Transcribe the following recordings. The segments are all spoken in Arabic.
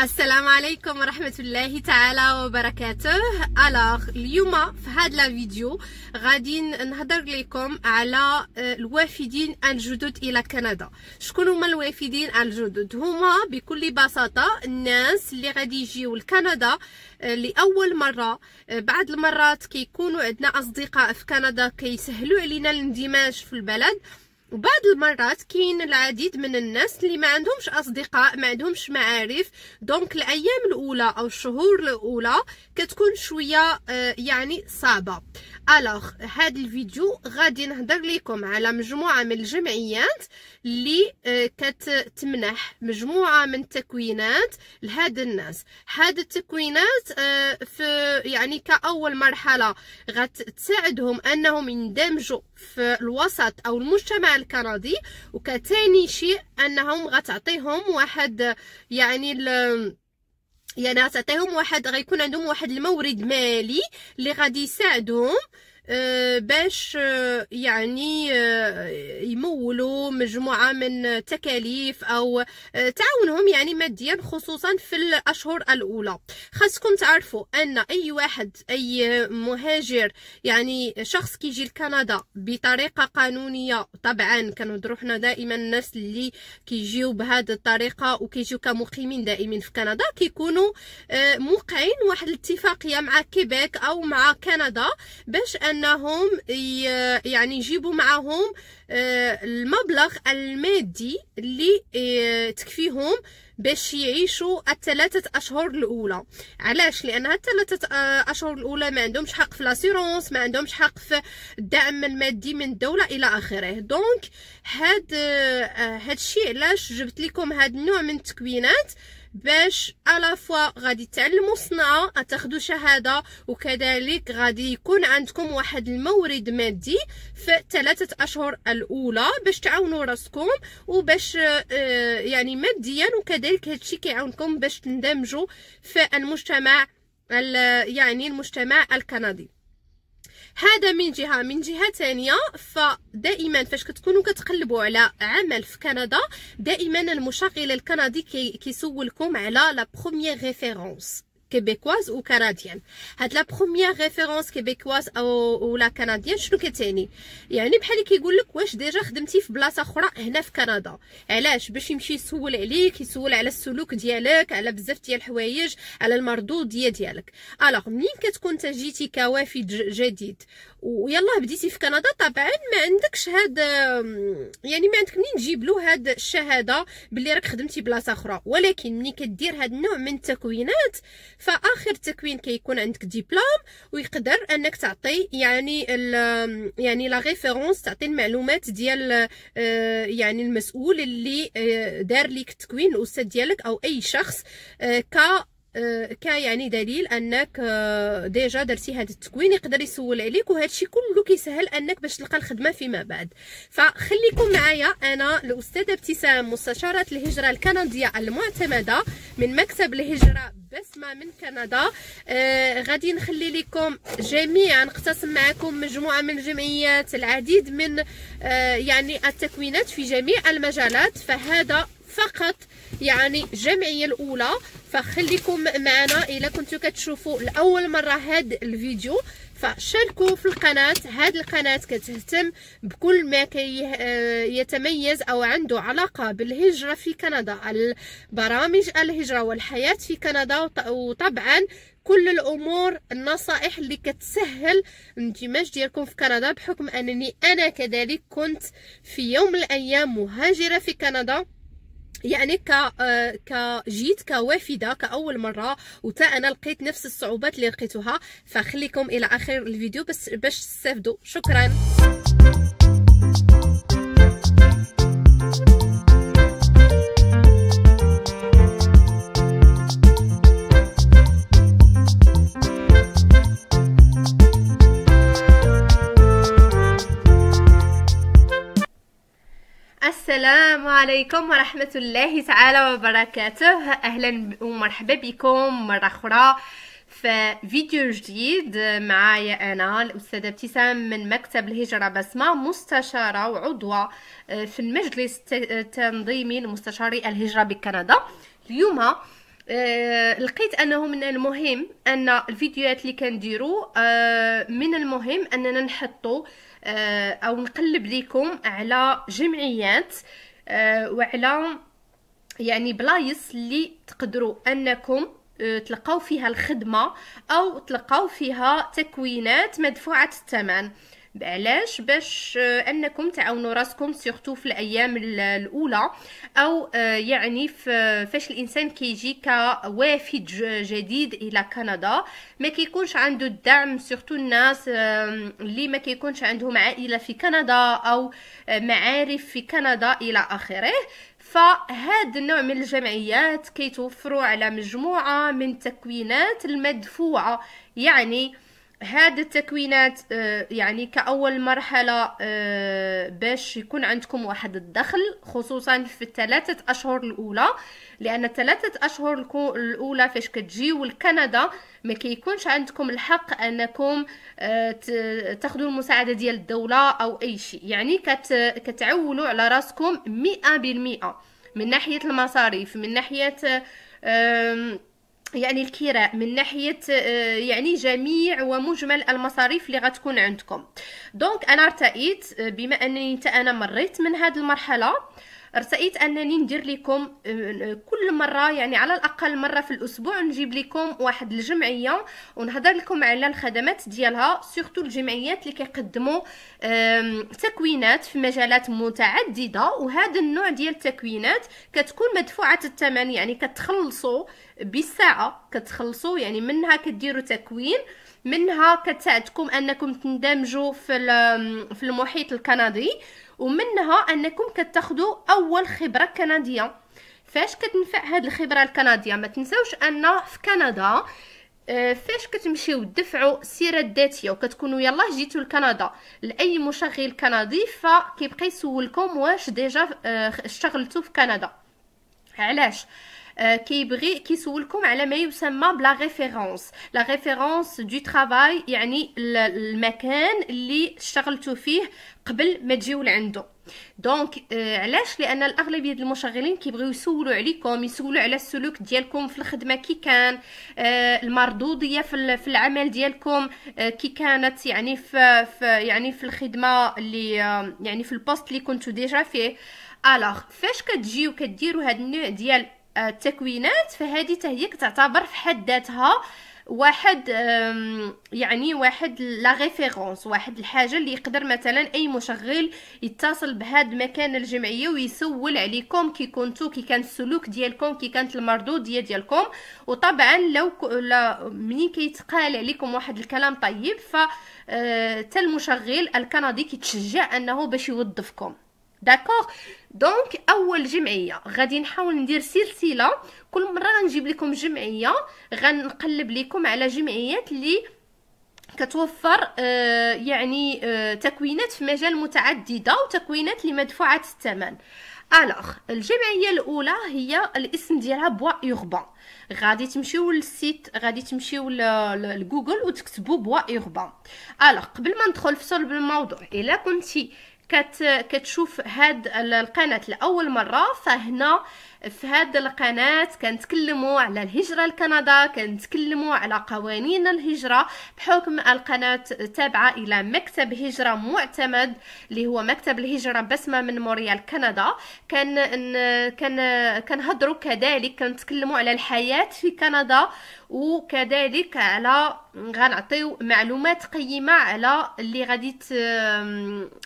السلام عليكم ورحمة الله تعالى وبركاته ألاغ اليوم في هاد الفيديو غادي نهضر لكم على آه، الوافدين الجدد إلى كندا شكون هما الوافدين الجدد هما بكل بساطة الناس اللي غادي يجيو لكندا آه، لأول مرة آه، بعض المرات كيكونوا عندنا أصدقاء في كندا كيسهلوا علينا الاندماج في البلد وبعض المرات كاين العديد من الناس اللي ما عندهمش اصدقاء ما عندهمش معارف دونك الايام الاولى او الشهور الاولى كتكون شويه آه، يعني صعبه الوغ هذا الفيديو غادي نهضر لكم على مجموعه من الجمعيات اللي آه، كتمنح مجموعه من التكوينات لهاد الناس هاد التكوينات آه، في يعني كاول مرحله غتساعدهم انهم يندمجوا في الوسط او المجتمع الكندي وكثاني شيء انهم غتعطيهم واحد يعني يعني غتعطيهم واحد غيكون عندهم واحد المورد مالي اللي غادي يساعدهم آه، باش آه، يعني آه، يمولوا مجموعه من تكاليف او تعاونهم يعني ماديا خصوصا في الاشهر الاولى خاصكم تعرفوا ان اي واحد اي مهاجر يعني شخص كيجي لكندا بطريقه قانونيه طبعا كنهضروا حنا دائما الناس اللي كيجيو بهذه الطريقه وكيجيو كمقيمين دائمين في كندا كيكونوا موقعين واحد الاتفاقيه مع كيبيك او مع كندا باش ان انهم يعني يجيبوا معاهم آه، المبلغ المادي اللي آه، تكفيهم باش يعيشوا الثلاثه اشهر الاولى علاش لانها الثلاثه آه، اشهر الاولى ما عندهمش حق في لاسيرونس ما عندهمش حق في الدعم المادي من الدوله الى اخره دونك هاد هادشي علاش جبت لكم هاد النوع من التكوينات باش على فوا غادي تعلموا الصناعه تاخذوا شهاده وكذلك غادي يكون عندكم واحد المورد مادي في ثلاثه اشهر الاولى باش تعاونوا راسكم وباش آه، يعني ماديا وكذلك هادشي كيعاونكم باش تندمجوا في المجتمع يعني المجتمع الكندي هذا من جهه من جهه ثانيه فدائما فاش كتكونوا كتقلبوا على عمل في كندا دائما المشغل الكندي كيسولكم على لا بروميير ريفيرونس كيبيكواز وكنديان هاد لا بروميير ريفيرونس كيبيكواز او ولا كنديان شنو كتعني يعني بحال كيقول لك واش ديجا خدمتي في بلاصه اخرى هنا في كندا علاش باش يمشي يسول عليك يسول على السلوك ديالك على بزاف ديال الحوايج على المردوديه ديالك الوغ منين كتكون انت جيتي كوافد جديد ويلا بديتي في كندا طبعا ما عندكش هاد يعني ما عندك منين تجيب له هاد الشهاده بلي راك خدمتي بلاصه اخرى ولكن ملي كدير هاد النوع من التكوينات فاخر تكوين كيكون عندك ديبلوم ويقدر انك تعطي يعني يعني لا ريفيرونس تعطي المعلومات ديال آه، يعني المسؤول اللي آه، دار ليك التكوين الاستاذ ديالك او اي شخص آه، ك آه، ك يعني دليل انك آه، ديجا درتي هذا التكوين يقدر يسول عليك وهذا الشيء كله كيسهل انك باش تلقى الخدمه فيما بعد فخليكم معايا انا الاستاذه ابتسام مستشاره الهجره الكنديه المعتمده من مكتب الهجره بسمه من كندا آه غادي نخلي لكم جميعا نقتسم معكم مجموعه من الجمعيات العديد من آه يعني التكوينات في جميع المجالات فهذا فقط يعني الجمعيه الاولى فخليكم معنا الا كنتو كتشوفوا لاول مره هاد الفيديو فشاركوا في القناه هاد القناه كتهتم بكل ما كي يتميز او عنده علاقه بالهجره في كندا البرامج الهجره والحياه في كندا وطبعا كل الامور النصائح اللي كتسهل الاندماج ديالكم في كندا بحكم انني انا كذلك كنت في يوم من الايام مهاجره في كندا يعني ك آه، كجيت كوافده كاول مره وتا انا لقيت نفس الصعوبات اللي لقيتوها فخليكم الى اخر الفيديو باش تستافدوا شكرا عليكم ورحمة الله تعالى وبركاته أهلا ومرحبا بكم مرة أخرى في فيديو جديد معايا أنا الأستاذة ابتسام من مكتب الهجرة بسمة مستشارة وعضوة آه، في المجلس التنظيمي لمستشاري الهجرة بكندا اليوم آه، لقيت انه من المهم ان الفيديوهات اللي كنديرو آه، من المهم اننا نحطو او نقلب لكم على جمعيات آه، وعلى يعني بلايص اللي تقدروا انكم آه، تلقاو فيها الخدمه او تلقاو فيها تكوينات مدفوعه الثمن علاش باش آه، انكم تعاونوا راسكم سورتو في الايام الاولى او آه، يعني فاش الانسان كيجي كوافد جديد الى كندا ما كيكونش عنده الدعم سورتو الناس اللي ما كيكونش عندهم عائله في كندا او آه، معارف في كندا الى اخره فهاد النوع من الجمعيات كيتوفروا على مجموعه من التكوينات المدفوعه يعني آه هاد التكوينات آه، يعني كأول مرحلة آه، باش يكون عندكم واحد الدخل خصوصا في الثلاثة أشهر الأولى لأن الثلاثة أشهر الأولى فاش كتجيو لكندا ما كيكونش عندكم الحق أنكم آه، تاخذوا المساعدة ديال الدولة أو أي شيء يعني كتعولوا على راسكم مئة بالمئة من ناحية المصاريف من ناحية يعني الكراء من ناحيه آه، يعني جميع ومجمل المصاريف اللي غتكون عندكم دونك انا ارتئيت آه، بما انني حتى انا مريت من هذه المرحله ارتئيت انني ندير لكم كل مره يعني على الاقل مره في الاسبوع نجيب لكم واحد الجمعيه ونهضر لكم على الخدمات ديالها سورتو الجمعيات اللي كيقدموا تكوينات في مجالات متعدده وهذا النوع ديال التكوينات كتكون مدفوعه الثمن يعني كتخلصوا بالساعه كتخلصوا يعني منها كديروا تكوين منها كتساعدكم انكم تندمجوا في في المحيط الكندي ومنها انكم كتاخذوا اول خبره كنديه فاش كتنفع هاد الخبره الكنديه ما تنساوش ان في كندا آه، فاش كتمشيو تدفعوا السيره الذاتيه وكتكونوا يلاه جيتو لكندا لاي مشغل كندي فكيبقى يسولكم واش ديجا آه، اشتغلتوا في كندا علاش كيبغي كيسولكم على ما يسمى بلا ريفيرونس لا ريفيرونس دو ترافاي يعني المكان اللي اشتغلتوا فيه قبل ما تجيو لعندو دونك آه علاش لان الاغلبيه ديال المشغلين كيبغيو يسولوا عليكم يسولوا على السلوك ديالكم في الخدمه كي كان آه المردوديه في, في العمل ديالكم آه كي كانت يعني في, في يعني في الخدمه اللي آه يعني في البوست اللي كنتو ديجا فيه الوغ فاش كتجيو كديروا هاد النوع ديال التكوينات فهذه تهي كتعتبر في حد ذاتها واحد يعني واحد لا ريفيرونس واحد الحاجه اللي يقدر مثلا اي مشغل يتصل بهاد المكان الجمعيه ويسول عليكم كي كنتو كي كان السلوك ديالكم كي كانت المردوديه ديالكم وطبعا لو ملي كيتقال عليكم واحد الكلام طيب ف آه، المشغل الكندي كيتشجع انه باش يوظفكم داكوغ دونك اول جمعيه غادي نحاول ندير سلسله كل مره غنجيب لكم جمعيه غنقلب لكم على جمعيات اللي كتوفر آه يعني آه تكوينات في مجال متعدده وتكوينات مدفوعه الثمن الوغ الجمعيه الاولى هي الاسم ديالها بوا يغبان غادي تمشيو للسيت غادي تمشيو لجوجل وتكتبوا بوا يغبان الوغ قبل ما ندخل في صلب الموضوع الا كنتي كت كتشوف هاد القناه لاول مره فهنا في هاد القناة كنتكلموا على الهجرة لكندا كنتكلموا على قوانين الهجرة بحكم القناة تابعة إلى مكتب هجرة معتمد اللي هو مكتب الهجرة بسمة من موريال كندا كان كان كنهضروا كذلك كنتكلموا على الحياة في كندا وكذلك على غنعطيو معلومات قيمة على اللي غادي ت...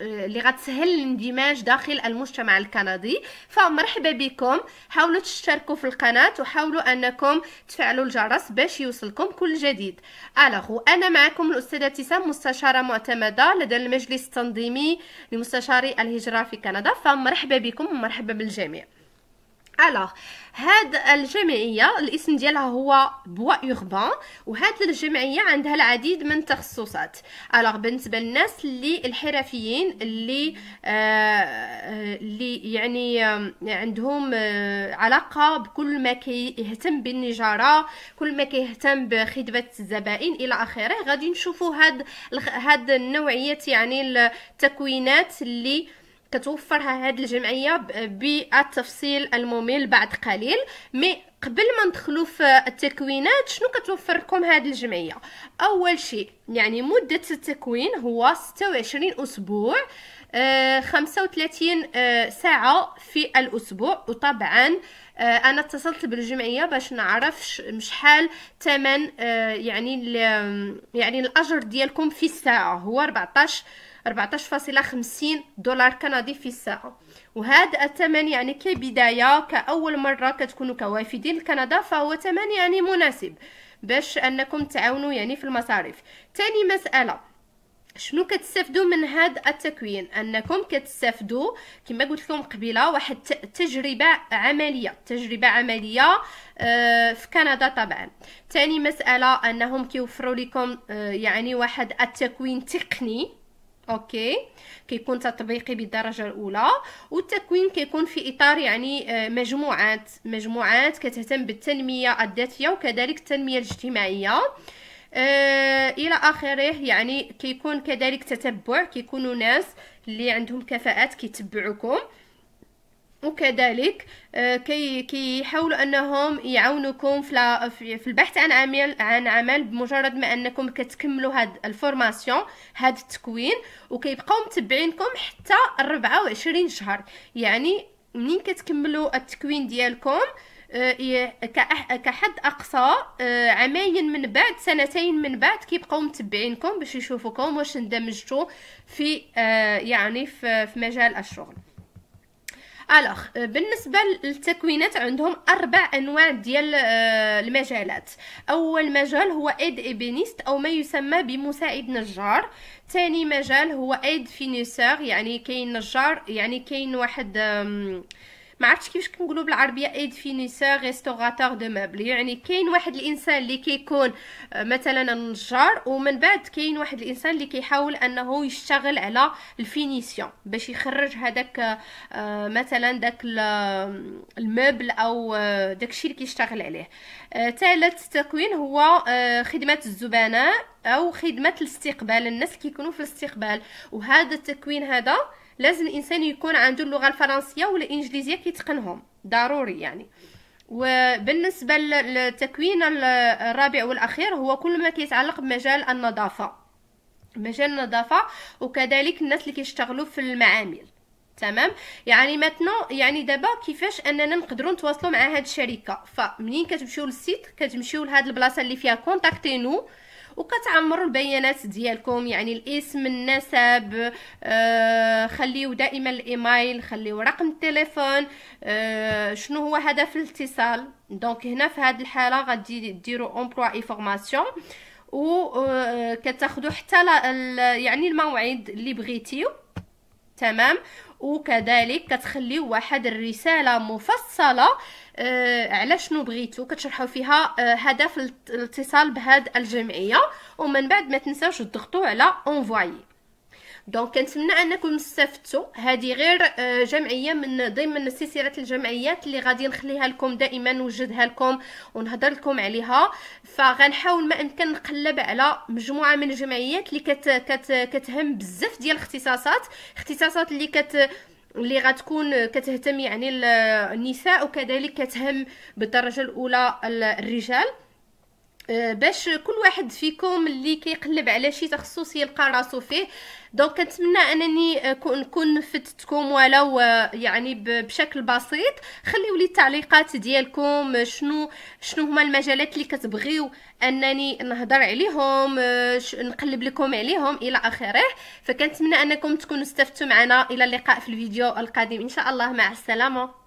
اللي غتسهل الاندماج داخل المجتمع الكندي فمرحبا بكم حاولوا تشتركوا في القناه وحاولوا انكم تفعلوا الجرس باش يوصلكم كل جديد الوغ أنا معكم الاستاذه ابتسام مستشاره معتمده لدى المجلس التنظيمي لمستشاري الهجره في كندا فمرحبا بكم ومرحبا بالجميع الوغ هاد الجمعيه الاسم ديالها هو بوا اوربان وهاد الجمعيه عندها العديد من التخصصات الوغ بالنسبه للناس اللي الحرفيين اللي آه اللي يعني آه عندهم آه علاقه بكل ما كيهتم بالنجاره كل ما كيهتم بخدمه الزبائن الى اخره غادي نشوفوا هاد هاد النوعيه يعني التكوينات اللي آه كتوفرها هاد الجمعيه بالتفصيل الممل بعد قليل مي قبل ما ندخلو في التكوينات شنو كتوفر لكم هذه الجمعيه اول شيء يعني مده التكوين هو 26 اسبوع آه، خمسة 35 آه، ساعه في الاسبوع وطبعا آه، انا اتصلت بالجمعيه باش نعرف شحال ثمن يعني يعني الاجر ديالكم في الساعه هو 14 14.50 دولار كندي في الساعة وهذا الثمن يعني كبداية كأول مرة كتكونوا كوافدين لكندا فهو ثمن يعني مناسب باش أنكم تعاونوا يعني في المصاريف ثاني مسألة شنو كتستافدوا من هذا التكوين انكم كتستافدوا كما قلت لكم قبيله واحد تجربه عمليه تجربه عمليه آه، في كندا طبعا ثاني مساله انهم كيوفروا لكم آه، يعني واحد التكوين تقني اوكي كيكون تطبيقي بالدرجه الاولى والتكوين كيكون في اطار يعني آه، مجموعات مجموعات كتهتم بالتنميه الذاتيه وكذلك التنميه الاجتماعيه آه الى اخره يعني كيكون كذلك تتبع كيكونوا ناس اللي عندهم كفاءات كيتبعوكم وكذلك آه، كي كيحاولوا انهم يعاونوكم في في البحث عن عمل عن عمل بمجرد ما انكم كتكملوا هاد الفورماسيون هاد التكوين وكيبقاو متبعينكم حتى 24 شهر يعني منين كتكملوا التكوين ديالكم آه، كحد اقصى آه، عامين من بعد سنتين من بعد كيبقاو متبعينكم باش يشوفوكم واش اندمجتوا في يعني في مجال الشغل الوغ euh, بالنسبه للتكوينات عندهم اربع انواع ديال آه، المجالات اول مجال هو ايد ايبينيست او ما يسمى بمساعد نجار ثاني مجال هو ايد فينيسور يعني كاين نجار يعني كاين واحد ما عرفتش كيفاش كنقولوا بالعربيه ايد ديفينيسور ريستوراتور دو مبل يعني كاين واحد الانسان اللي كيكون آه، مثلا النجار ومن بعد كاين واحد الانسان اللي كيحاول انه يشتغل على الفينيسيون باش يخرج هذاك آه، مثلا داك آه، المبل او داك الشيء اللي كيشتغل عليه ثالث تكوين هو خدمه الزبناء او خدمه الاستقبال الناس كيكونوا في الاستقبال وهذا التكوين هذا لازم الانسان يكون عنده اللغه الفرنسيه ولا الانجليزيه كيتقنهم ضروري يعني وبالنسبه للتكوين الرابع والاخير هو كل ما كيتعلق بمجال النظافه مجال النظافه وكذلك الناس اللي كيشتغلوا في المعامل تمام يعني ماتنو يعني دابا كيفاش اننا نقدروا نتواصلوا مع هاد الشركه فمنين كتمشيو للسيت كتمشيو لهاد البلاصه اللي فيها كونتاكتينو نو وكتعمروا البيانات ديالكم يعني الاسم النسب آه خليو دائما الايميل خليو رقم التليفون آه شنو هو هدف الاتصال دونك هنا في هذه الحاله غادي ديروا امبلوا اي فورماسيون وكتاخذوا آه، حتى يعني الموعد اللي بغيتيو تمام وكذلك كتخليو واحد الرساله مفصله آه على شنو بغيتو كتشرحوا فيها آه هدف الاتصال بهاد الجمعيه ومن بعد ما تنساوش تضغطوا على انفوايي دونك كنتمنى انكم استفدتوا هذه غير آه، جمعيه من ضمن سلسله الجمعيات اللي غادي نخليها لكم دائما نوجدها لكم ونهضر لكم عليها فغنحاول ما امكن نقلب على مجموعه من الجمعيات اللي كت كت كتهم بزاف ديال الاختصاصات اختصاصات اللي كت اللي غتكون كتهتم يعني النساء وكذلك كتهم بالدرجه الاولى الرجال آه، باش كل واحد فيكم اللي كيقلب على شي تخصص يلقى راسو فيه دونك كنتمنى انني آه، نكون فتتكم ولو آه، يعني بشكل بسيط خليوا لي التعليقات ديالكم شنو شنو هما المجالات اللي كتبغيو انني نهضر عليهم نقلب لكم عليهم الى اخره فكنتمنى انكم تكونوا استفدتوا معنا الى اللقاء في الفيديو القادم ان شاء الله مع السلامه